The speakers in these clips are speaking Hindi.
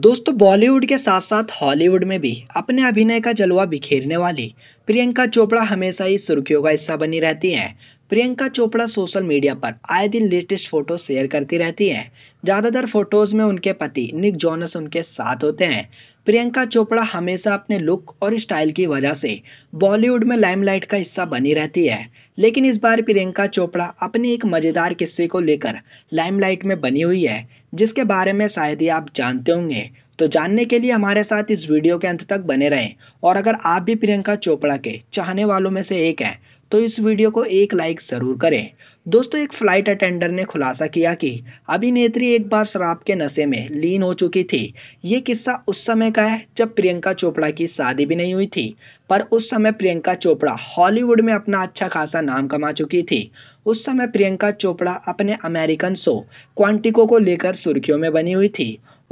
दोस्तों बॉलीवुड के साथ साथ हॉलीवुड में भी अपने अभिनय का जलवा बिखेरने वाली प्रियंका चोपड़ा हमेशा ही सुर्खियों का हिस्सा बनी रहती हैं प्रियंका चोपड़ा सोशल मीडिया पर आए दिन लेटेस्ट फोटो शेयर करती रहती हैं ज़्यादातर फोटोज़ में उनके पति निक जॉनस उनके साथ होते हैं प्रियंका चोपड़ा हमेशा अपने लुक और स्टाइल की वजह से बॉलीवुड में लाइमलाइट का हिस्सा बनी रहती है लेकिन इस बार प्रियंका चोपड़ा अपने एक मज़ेदार किस्से को लेकर लाइमलाइट में बनी हुई है जिसके बारे में शायद ही आप जानते होंगे तो जानने के लिए हमारे साथ इस वीडियो के अंत तक बने रहें और अगर आप भी प्रियंका चोपड़ा के चाहने वालों में से एक हैं तो इस वीडियो को एक लाइक ज़रूर करें दोस्तों एक फ़्लाइट अटेंडर ने खुलासा किया कि अभिनेत्री एक बार शराब के नशे में लीन हो चुकी थी ये किस्सा उस समय का है जब प्रियंका चोपड़ा की शादी भी नहीं हुई थी पर उस समय प्रियंका चोपड़ा हॉलीवुड में अपना अच्छा खासा नाम कमा चुकी थी उस समय प्रियंका चोपड़ा अपने अमेरिकन शो क्वांटिको को लेकर सुर्खियों में बनी हुई थी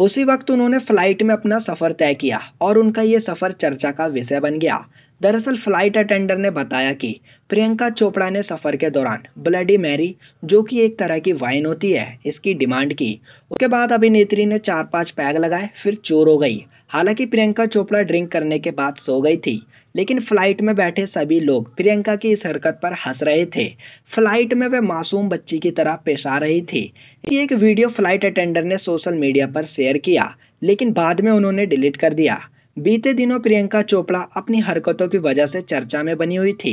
उसी वक्त उन्होंने फ्लाइट में अपना सफर तय किया और उनका ये सफर चर्चा का विषय बन गया दरअसल फ्लाइट अटेंडर ने बताया कि प्रियंका चोपड़ा ने सफर के दौरान ब्लडी मैरी जो कि एक तरह की वाइन होती है इसकी डिमांड की उसके बाद अभिनेत्री ने चार पांच पैग लगाए फिर चोर हो गई हालांकि प्रियंका चोपड़ा ड्रिंक करने के बाद सो गई थी लेकिन फ्लाइट में बैठे सभी लोग प्रियंका की इस हरकत पर हंस रहे थे फ्लाइट में वह मासूम बच्ची की तरह पेश आ रही थी एक वीडियो फ्लाइट अटेंडर ने सोशल मीडिया पर शेयर किया लेकिन बाद में उन्होंने डिलीट कर दिया बीते दिनों प्रियंका चोपड़ा अपनी हरकतों की वजह से चर्चा में बनी हुई थी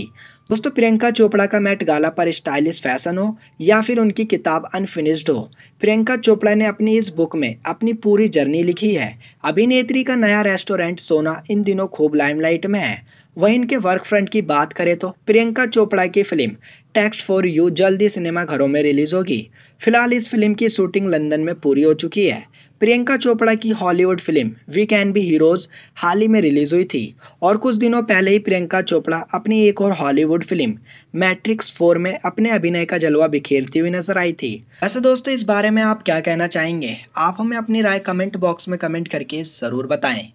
दोस्तों प्रियंका चोपड़ा का मैट गाला पर स्टाइलिश फैशन हो या फिर उनकी किताब अनफिनिश्ड हो प्रियंका चोपड़ा ने अपनी इस बुक में अपनी पूरी जर्नी लिखी है अभिनेत्री का नया रेस्टोरेंट सोना इन दिनों खूब लाइमलाइट में है वहीं इनके वर्क फ्रंट की बात करें तो प्रियंका चोपड़ा की फिल्म टेक्स्ट फॉर यू जल्दी सिनेमाघरों में रिलीज होगी फिलहाल इस फिल्म की शूटिंग लंदन में पूरी हो चुकी है प्रियंका चोपड़ा की Hollywood film we can be heroes हाल ही में रिलीज हुई थी और कुछ दिनों पहले ही प्रियंका चोपड़ा अपनी एक और हॉलीवुड फिल्म मैट्रिक्स फोर में अपने अभिनय का जलवा बिखेरती हुई नजर आई थी वैसे दोस्तों इस बारे में आप क्या कहना चाहेंगे आप हमें अपनी राय कमेंट बॉक्स में कमेंट करके जरूर बताएं